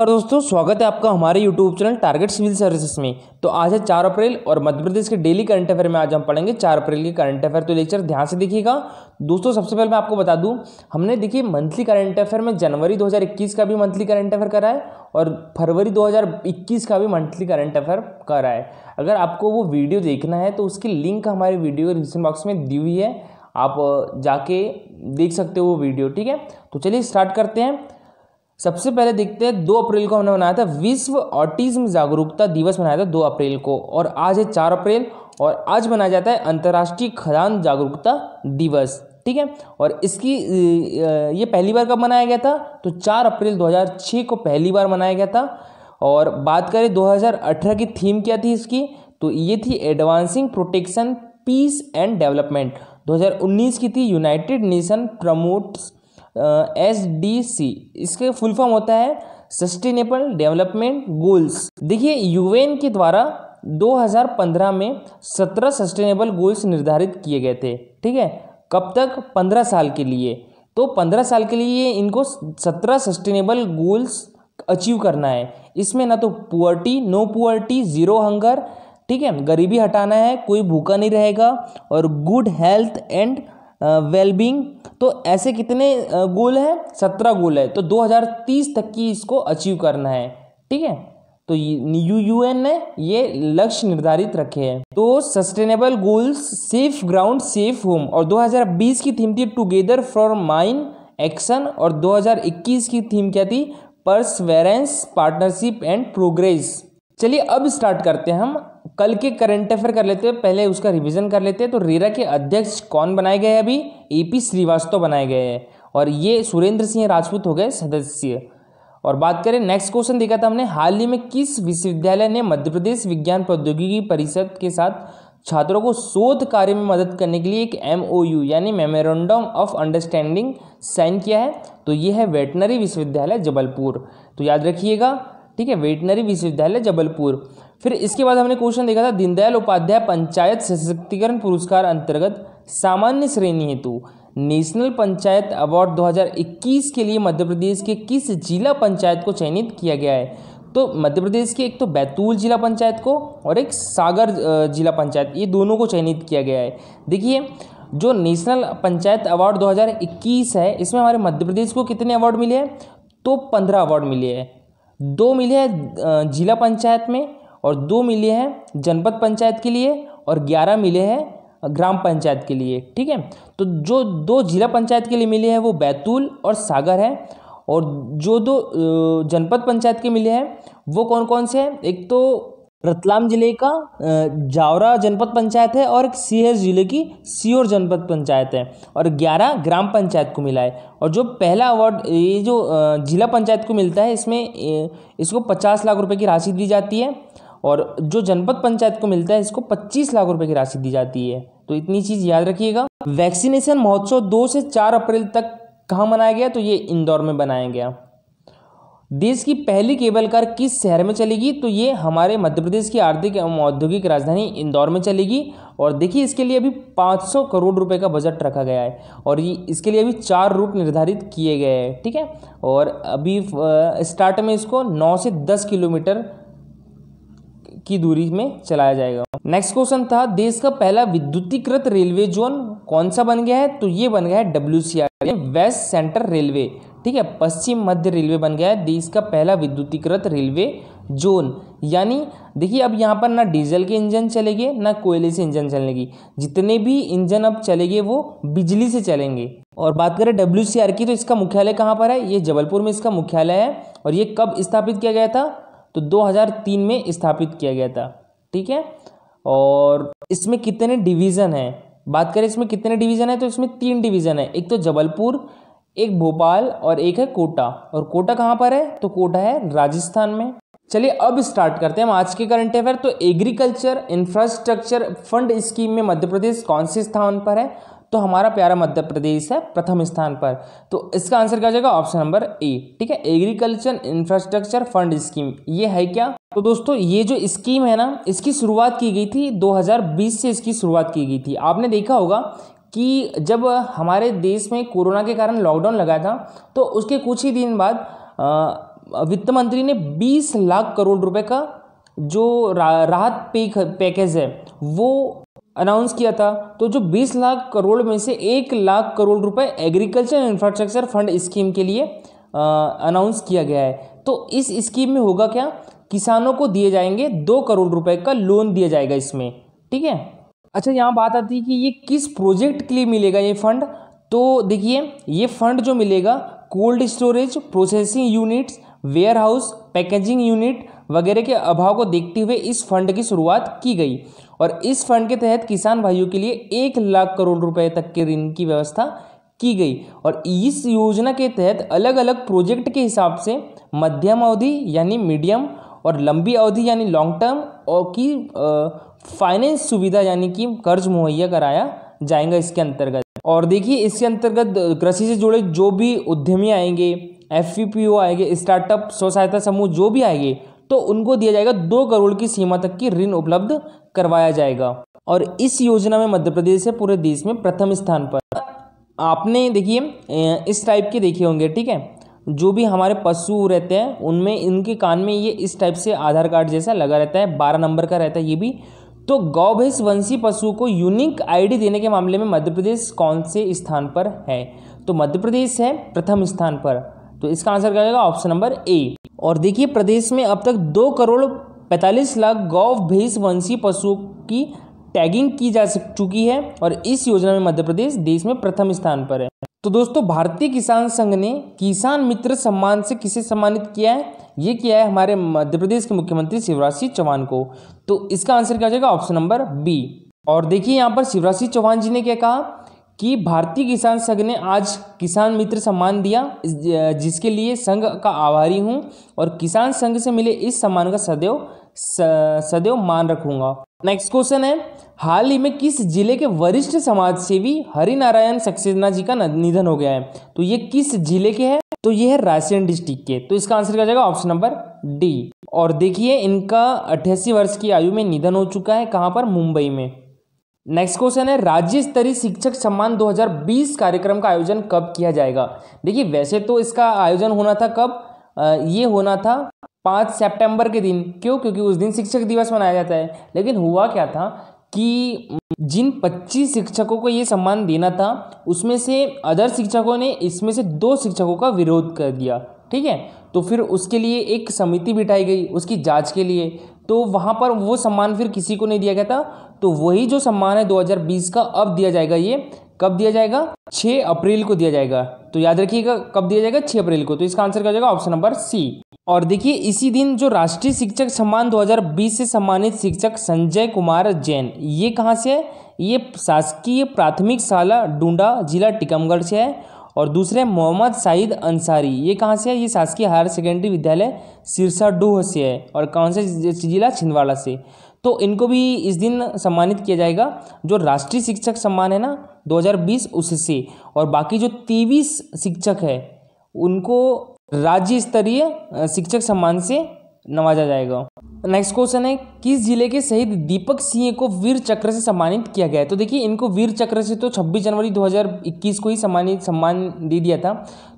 और दोस्तों स्वागत है आपका हमारे YouTube channel target civil services में तो आज है चार अप्रैल और मध्य प्रदेश के डेली करंट अफेयर में आज हम पढ़ेंगे चार अप्रैल के करंट अफेयर तो लेक्चर ध्यान से देखिएगा दोस्तों सबसे पहले मैं आपको बता दूं हमने देखिए मंथली करंट अफेयर में जनवरी 2021 का भी मंथली करंट अफेयर करा है और फरवरी दो का भी मंथली करंट अफेयर करा है अगर आपको वो वीडियो देखना है तो उसकी लिंक हमारे वीडियो डिस्क्रिप्शन बॉक्स में दी हुई है आप जाके देख सकते हो वो वीडियो ठीक है तो चलिए स्टार्ट करते हैं सबसे पहले देखते हैं दो अप्रैल को हमने मनाया था विश्व ऑटिज्म जागरूकता दिवस मनाया था दो अप्रैल को और आज है चार अप्रैल और आज मनाया जाता है अंतर्राष्ट्रीय खदान जागरूकता दिवस ठीक है और इसकी ये पहली बार कब मनाया गया था तो चार अप्रैल 2006 को पहली बार मनाया गया था और बात करें 2018 की थीम क्या थी इसकी तो ये थी advancing protection peace and development 2019 की थी united nation promotes S D C इसके फुल फॉर्म होता है सस्टेनेबल डेवलपमेंट गोल्स देखिए यूएन के द्वारा 2015 में 17 सस्टेनेबल गोल्स निर्धारित किए गए थे ठीक है कब तक 15 साल के लिए तो 15 साल के लिए इनको 17 सस्टेनेबल गोल्स अचीव करना है इसमें ना तो poverty no poverty zero hunger ठीक है गरीबी हटाना है कोई भूखा नहीं रहेगा और गुड हेल्थ एंड वेलबींग तो ऐसे कितने गोल हैं सत्रह गोल है तो 2030 तक की इसको अचीव करना है ठीक है तो यू यू एन ने ये लक्ष्य निर्धारित रखे हैं तो sustainable goals safe ground safe home और 2020 की थीम थी टुगेदर फॉर माइन एक्शन और 2021 की थीम क्या थी परसवेरेंस पार्टनरशिप एंड प्रोग्रेस चलिए अब स्टार्ट करते हैं हम कल के करंट अफेयर कर लेते हैं पहले उसका रिवीजन कर लेते हैं तो रेरा के अध्यक्ष कौन बनाए गए अभी ए पी श्रीवास्तव बनाए गए हैं और ये सुरेंद्र सिंह राजपूत हो गए सदस्य और बात करें नेक्स्ट क्वेश्चन देखा था हमने हाल ही में किस विश्वविद्यालय ने मध्य प्रदेश विज्ञान प्रौद्योगिकी परिषद के साथ छात्रों को शोध कार्य में मदद करने के लिए एक एम यानी मेमोरेंडम ऑफ अंडरस्टैंडिंग साइन किया है तो ये है वेटनरी विश्वविद्यालय जबलपुर तो याद रखिएगा ठीक है वेटनरी विश्वविद्यालय जबलपुर फिर इसके बाद हमने क्वेश्चन देखा था दीनदयाल उपाध्याय पंचायत सशक्तिकरण पुरस्कार अंतर्गत सामान्य श्रेणी हेतु नेशनल पंचायत अवार्ड 2021 के लिए मध्य प्रदेश के किस जिला पंचायत को चयनित किया गया है तो मध्य प्रदेश के एक तो बैतूल जिला पंचायत को और एक सागर जिला पंचायत ये दोनों को चयनित किया गया है देखिए जो नेशनल पंचायत अवार्ड 2021 है इसमें हमारे मध्य प्रदेश को कितने अवार्ड मिले हैं तो पंद्रह अवार्ड मिले हैं दो मिले हैं जिला पंचायत में और दो मिले हैं जनपद पंचायत के लिए और ग्यारह मिले हैं ग्राम पंचायत के लिए ठीक है तो जो दो जिला पंचायत के लिए मिले हैं वो बैतूल और सागर है और जो दो जनपद पंचायत के मिले हैं वो कौन कौन से हैं एक तो रतलाम जिले का जावरा जनपद पंचायत है और एक सीहर जिले की सीहोर जनपद पंचायत है और ग्यारह ग्राम पंचायत को मिला है और जो पहला अवार्ड ये जो जिला पंचायत को मिलता है इसमें इसको पचास लाख रुपए की राशि दी जाती है और जो जनपद पंचायत को मिलता है इसको पच्चीस लाख रुपए की राशि दी जाती है तो इतनी चीज़ याद रखिएगा वैक्सीनेशन महोत्सव दो से चार अप्रैल तक कहाँ मनाया गया तो ये इंदौर में बनाया गया देश की पहली केबल कार किस शहर में चलेगी तो ये हमारे मध्य प्रदेश की आर्थिक एवं औद्योगिक राजधानी इंदौर में चलेगी और देखिए इसके लिए अभी 500 करोड़ रुपए का बजट रखा गया है और ये इसके लिए अभी चार रूट निर्धारित किए गए हैं ठीक है और अभी स्टार्ट में इसको 9 से 10 किलोमीटर की दूरी में चलाया जाएगा नेक्स्ट क्वेश्चन था देश का पहला विद्युतीकृत रेलवे जोन कौन सा बन गया है तो ये बन गया है डब्ल्यू वेस्ट सेंट्रल रेलवे ठीक है पश्चिम मध्य रेलवे बन गया है देश का पहला विद्युतीकृत रेलवे जोन यानी देखिए अब यहाँ पर ना डीजल के इंजन चलेंगे ना कोयले से इंजन चलेगी जितने भी इंजन अब चलेंगे वो बिजली से चलेंगे और बात करें डब्ल्यू की तो इसका मुख्यालय कहाँ पर है ये जबलपुर में इसका मुख्यालय है और ये कब स्थापित किया गया था तो 2003 में स्थापित किया गया था ठीक है और इसमें कितने डिवीज़न हैं बात करें इसमें कितने डिवीज़न है तो इसमें तीन डिवीज़न है एक तो जबलपुर एक भोपाल और एक है कोटा और कोटा कहाँ पर है तो कोटा है राजस्थान में चलिए अब स्टार्ट करते हैं हम आज के करंट अफेयर तो एग्रीकल्चर इंफ्रास्ट्रक्चर फंड स्कीम में मध्य प्रदेश कौन से स्थान पर है तो हमारा प्यारा मध्य प्रदेश है प्रथम स्थान पर तो इसका आंसर क्या हो जाएगा ऑप्शन नंबर ए ठीक है एग्रीकल्चर इंफ्रास्ट्रक्चर फंड स्कीम ये है क्या तो दोस्तों ये जो स्कीम है ना इसकी शुरुआत की गई थी 2020 से इसकी शुरुआत की गई थी आपने देखा होगा कि जब हमारे देश में कोरोना के कारण लॉकडाउन लगा था तो उसके कुछ ही दिन बाद वित्त मंत्री ने 20 लाख करोड़ रुपए का जो राहत पैकेज है वो अनाउंस किया था तो जो 20 लाख करोड़ में से एक लाख करोड़ रुपए एग्रीकल्चर इंफ्रास्ट्रक्चर फंड स्कीम के लिए अनाउंस किया गया है तो इस स्कीम में होगा क्या किसानों को दिए जाएंगे दो करोड़ रुपए का लोन दिया जाएगा इसमें ठीक है अच्छा यहाँ बात आती है कि ये किस प्रोजेक्ट के लिए मिलेगा ये फंड तो देखिए ये फंड जो मिलेगा cold storage processing units warehouse packaging unit वगैरह के अभाव को देखते हुए इस फंड की शुरुआत की गई और इस फंड के तहत किसान भाइयों के लिए एक लाख करोड़ रुपए तक के ऋण की व्यवस्था की गई और इस योजना के तहत अलग अलग प्रोजेक्ट के हिसाब से मध्यम अवधि यानी मीडियम और लंबी अवधि यानी लॉन्ग टर्म और की फाइनेंस सुविधा यानी कि कर्ज मुहैया कराया जाएगा इसके अंतर्गत और देखिए इसके अंतर्गत कृषि से जुड़े जो भी उद्यमी आएंगे एफ e आएंगे स्टार्टअप स्व सहायता समूह जो भी आएंगे तो उनको दिया जाएगा दो करोड़ की सीमा तक की ऋण उपलब्ध करवाया जाएगा और इस योजना में मध्य प्रदेश है पूरे देश में प्रथम स्थान पर आपने देखिए इस टाइप के देखे होंगे ठीक है जो भी हमारे पशु रहते हैं उनमें इनके कान में ये इस टाइप से आधार कार्ड जैसा लगा रहता है बारह नंबर का रहता है ये भी तो गौभेष वंशी पशु को यूनिक आईडी देने के मामले में मध्य प्रदेश कौन से स्थान पर है तो मध्य प्रदेश है प्रथम स्थान पर तो इसका आंसर क्या होगा ऑप्शन नंबर ए और देखिए प्रदेश में अब तक दो करोड़ पैंतालीस लाख गौ भैंस वंशी पशुओं की टैगिंग की जा चुकी है और इस योजना में मध्य प्रदेश देश में प्रथम स्थान पर है तो दोस्तों भारतीय किसान संघ ने किसान मित्र सम्मान से किसे सम्मानित किया है ये किया है हमारे मध्य प्रदेश के मुख्यमंत्री शिवराज सिंह चौहान को तो इसका आंसर क्या हो जाएगा ऑप्शन नंबर बी और देखिए यहाँ पर शिवराज सिंह चौहान जी ने क्या कहा कि भारतीय किसान संघ ने आज किसान मित्र सम्मान दिया जिसके लिए संघ का आभारी हूँ और किसान संघ से मिले इस सम्मान का सदैव सदैव मान रखूंगा नेक्स्ट क्वेश्चन है हाल ही में किस जिले के वरिष्ठ समाज सेवी हरिनारायण सक्सेना जी का निधन हो गया है तो ये किस जिले के है तो ये है रायसेन डिस्ट्रिक्ट के तो इसका आंसर क्या जाएगा ऑप्शन नंबर डी और देखिए इनका अट्ठासी वर्ष की आयु में निधन हो चुका है कहाँ पर मुंबई में नेक्स्ट क्वेश्चन है राज्य स्तरीय शिक्षक सम्मान 2020 कार्यक्रम का आयोजन कब किया जाएगा देखिए वैसे तो इसका आयोजन होना था कब आ, ये होना था पाँच सितंबर के दिन क्यों क्योंकि उस दिन शिक्षक दिवस मनाया जाता है लेकिन हुआ क्या था कि जिन 25 शिक्षकों को ये सम्मान देना था उसमें से अदर शिक्षकों ने इसमें से दो शिक्षकों का विरोध कर दिया ठीक है तो फिर उसके लिए एक समिति बिठाई गई उसकी जांच के लिए तो वहाँ पर वो सम्मान फिर किसी को नहीं दिया गया था तो वही जो सम्मान है 2020 का अब दिया जाएगा ये कब दिया जाएगा 6 अप्रैल को दिया जाएगा तो याद रखिएगा कब दिया जाएगा 6 अप्रैल को तो इसका आंसर क्या हो जाएगा ऑप्शन नंबर सी और देखिए इसी दिन जो राष्ट्रीय शिक्षक सम्मान 2020 से सम्मानित शिक्षक संजय कुमार जैन ये कहाँ से है ये शासकीय प्राथमिक शाला डूडा जिला टीकमगढ़ से है और दूसरे मोहम्मद साइद अंसारी ये कहाँ से है ये शासकीय हायर सेकेंडरी विद्यालय सिरसा डूह से है और कौन से जिला छिंदवाड़ा से तो इनको भी इस दिन सम्मानित किया जाएगा जो राष्ट्रीय शिक्षक सम्मान है ना 2020 उससे और बाकी जो तेईस शिक्षक है उनको राज्य स्तरीय शिक्षक सम्मान से नवाजा जाएगा नेक्स्ट क्वेश्चन है किस जिले के शहीद दीपक सिंह को वीर चक्र से सम्मानित किया गया है तो देखिए इनको वीर चक्र से तो 26 जनवरी 2021 को ही सम्मानित सम्मान दे दिया था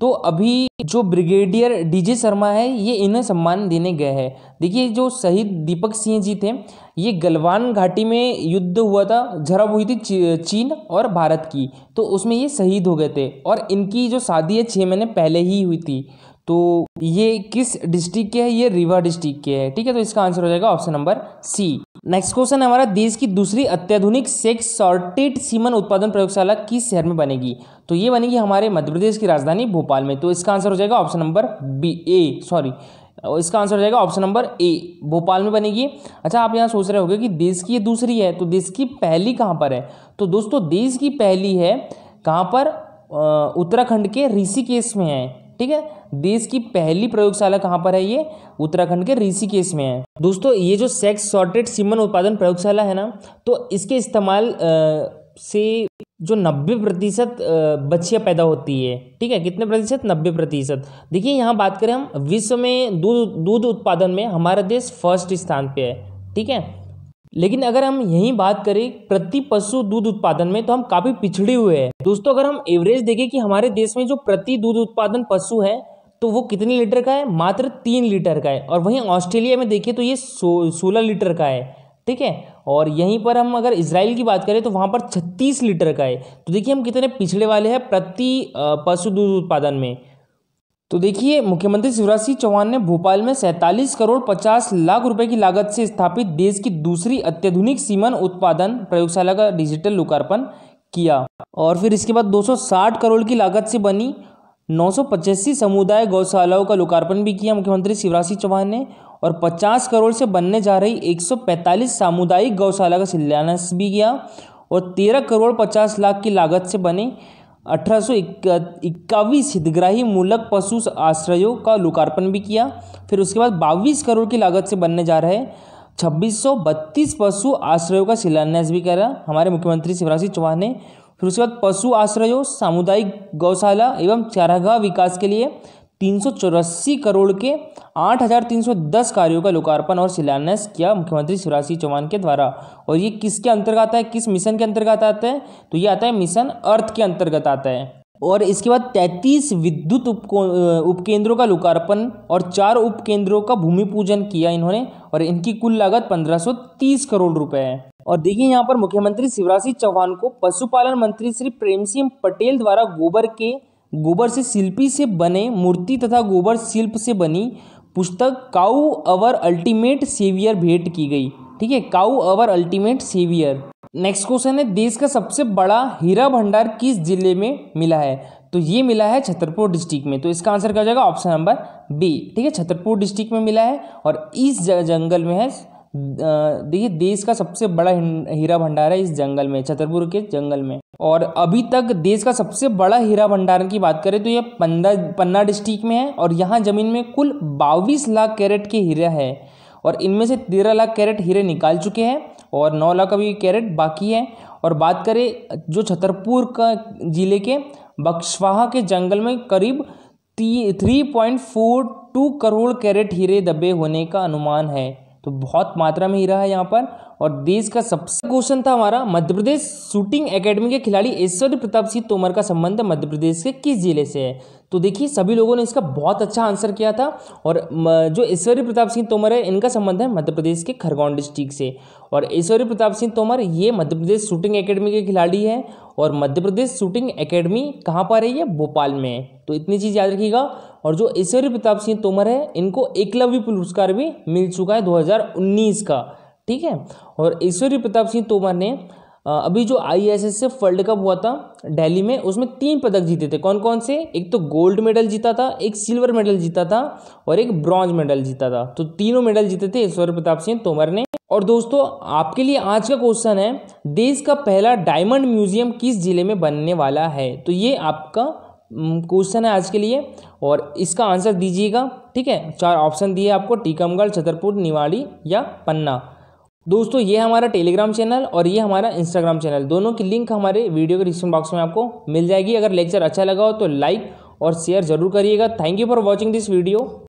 तो अभी जो ब्रिगेडियर डीजे शर्मा है ये इन्हें सम्मान देने गए हैं देखिए जो शहीद दीपक सिंह जी थे ये गलवान घाटी में युद्ध हुआ था झड़प हुई थी चीन और भारत की तो उसमें ये शहीद हो गए थे और इनकी जो शादी है छः महीने पहले ही हुई थी तो ये किस डिस्ट्रिक्ट के है ये रीवा डिस्ट्रिक्ट के है ठीक है तो इसका आंसर हो जाएगा option number C next question हमारा देश की दूसरी अत्याधुनिक सेक्स सॉर्टेड सीमन उत्पादन प्रयोगशाला किस शहर में बनेगी तो ये बनेगी हमारे मध्य प्रदेश की राजधानी भोपाल में तो इसका आंसर हो जाएगा option number B A sorry इसका आंसर हो जाएगा ऑप्शन नंबर ए भोपाल में बनेगी अच्छा आप यहाँ सोच रहे होगे कि देश की ये दूसरी है तो देश की पहली कहाँ पर है तो दोस्तों देश की पहली है कहाँ पर उत्तराखंड के ऋषिकेश में है ठीक है देश की पहली प्रयोगशाला कहाँ पर है ये उत्तराखंड के ऋषिकेश में है दोस्तों ये जो सेक्स शॉर्टेड सीमन उत्पादन प्रयोगशाला है ना तो इसके इस्तेमाल से जो नब्बे प्रतिशत बच्चियाँ पैदा होती है ठीक है कितने प्रतिशत नब्बे प्रतिशत देखिए यहाँ बात करें हम विश्व में दूध दूध उत्पादन में हमारा देश फर्स्ट स्थान पे है ठीक है लेकिन अगर हम यही बात करें प्रति पशु दूध उत्पादन में तो हम काफ़ी पिछड़े हुए हैं दोस्तों अगर हम एवरेज देखें कि हमारे देश में जो प्रति दूध उत्पादन पशु है तो वो कितने लीटर का है मात्र तीन लीटर का है और वहीं ऑस्ट्रेलिया में देखें तो ये सो सोलह लीटर का है ठीक है और यहीं पर हम अगर इसराइल की बात करें तो वहाँ पर छत्तीस लीटर का है तो देखिए हम कितने पिछड़े वाले हैं प्रति पशु दूध उत्पादन में तो देखिए मुख्यमंत्री शिवराज सिंह चौहान ने भोपाल में 47 करोड़ 50 लाख रुपए की लागत से स्थापित देश की दूसरी अत्याधुनिक सीमन उत्पादन प्रयोगशाला का डिजिटल लोकार्पण किया और फिर इसके बाद 260 करोड़ की लागत से बनी नौ समुदाय गौशालाओं का लोकार्पण भी किया मुख्यमंत्री शिवराज सिंह चौहान ने और 50 करोड़ से बनने जा रही 145 सामुदायिक गौशाला का शिलान्यास भी किया और 13 करोड़ 50 लाख की लागत से बने अठारह इक्यावीस हितग्राही मूलक पशु आश्रयों का लोकार्पण भी किया फिर उसके बाद बाईस करोड़ की लागत से बनने जा रहे छब्बीस सौ बत्तीस पशु आश्रयों का शिलान्यास भी करा हमारे मुख्यमंत्री शिवराज सिंह चौहान ने फिर उसके बाद पशु आश्रयों सामुदायिक गौशाला एवं चारागाह विकास के लिए तीन करोड़ के 8,310 कार्यों का लोकार्पण और शिलान्यास किया मुख्यमंत्री शिवराज सिंह चौहान के द्वारा और ये किसके अंतर्गत आता है किस मिशन के अंतर्गत आता है तो ये आता है मिशन अर्थ के अंतर्गत आता है और इसके बाद 33 विद्युत उपको उपकेंद्रों का लोकार्पण और चार उपकेंद्रों का भूमि पूजन किया इन्होंने और इनकी कुल लागत 1530 करोड़ रुपए है और देखिए यहाँ पर मुख्यमंत्री शिवराज सिंह चौहान को पशुपालन मंत्री श्री प्रेम सिंह पटेल द्वारा गोबर के गोबर से शिल्पी से बने मूर्ति तथा गोबर शिल्प से बनी पुस्तक काऊ अवर अल्टीमेट सेवियर भेंट की गई ठीक है cow our ultimate saviour next question है देश का सबसे बड़ा हीरा भंडार किस जिले में मिला है तो ये मिला है छतरपुर डिस्ट्रिक्ट में तो इसका आंसर क्या हो जाएगा ऑप्शन नंबर बी ठीक है छतरपुर डिस्ट्रिक्ट में मिला है और इस जंगल में है देखिए देश का सबसे बड़ा हीरा भंडार है इस जंगल में छतरपुर के जंगल में और अभी तक देश का सबसे बड़ा हीरा भंडार की बात करें तो यह पन्ना पन्ना डिस्ट्रिक्ट में है और यहाँ ज़मीन में कुल बाईस लाख कैरेट के हीरा है और इनमें से तेरह लाख कैरेट हीरे निकाल चुके हैं और नौ लाख अभी कैरेट बाकी है और बात करें जो छतरपुर का ज़िले के बक्सवाहा के जंगल में करीब three point four two crore carat हीरे दबे होने का अनुमान है तो बहुत मात्रा में हीरा है यहाँ पर और देश का सबसे क्वेश्चन था हमारा मध्य प्रदेश शूटिंग एकेडमी के खिलाड़ी ऐश्वर्य प्रताप सिंह तोमर का संबंध मध्य प्रदेश के किस जिले से है तो देखिए सभी लोगों ने इसका बहुत अच्छा आंसर किया था और जो ऐश्वर्य प्रताप सिंह तोमर है इनका संबंध है मध्य प्रदेश के खरगोन डिस्ट्रिक्ट से और ऐश्वर्य प्रताप सिंह तोमर ये मध्य प्रदेश शूटिंग एकेडमी के खिलाड़ी है और मध्य प्रदेश शूटिंग एकेडमी कहाँ पर है ये भोपाल में है तो इतनी चीज़ याद रखिएगा और जो ऐश्वर्य प्रताप सिंह तोमर है इनको एकलव्य पुरस्कार भी मिल चुका है दो का ठीक है और ईश्वरी प्रताप सिंह तोमर ने अभी जो I S S F world cup हुआ था दिल्ली में उसमें तीन पदक जीते थे कौन कौन से एक तो गोल्ड मेडल जीता था एक सिल्वर मेडल जीता था और एक ब्रॉन्ज मेडल जीता था तो तीनों मेडल जीते थे ईश्वर प्रताप सिंह तोमर ने और दोस्तों आपके लिए आज का क्वेश्चन है देश का पहला डायमंड म्यूजियम किस जिले में बनने वाला है तो ये आपका क्वेश्चन है आज के लिए और इसका आंसर दीजिएगा ठीक है चार ऑप्शन दिए आपको टीकमगढ़ छतरपुर निवाड़ी या पन्ना दोस्तों ये हमारा टेलीग्राम चैनल और ये हमारा इंस्टाग्राम चैनल दोनों की लिंक हमारे वीडियो के डिस्क्रिप्शन बॉक्स में आपको मिल जाएगी अगर लेक्चर अच्छा लगा हो तो लाइक और शेयर जरूर करिएगा thank you for watching this video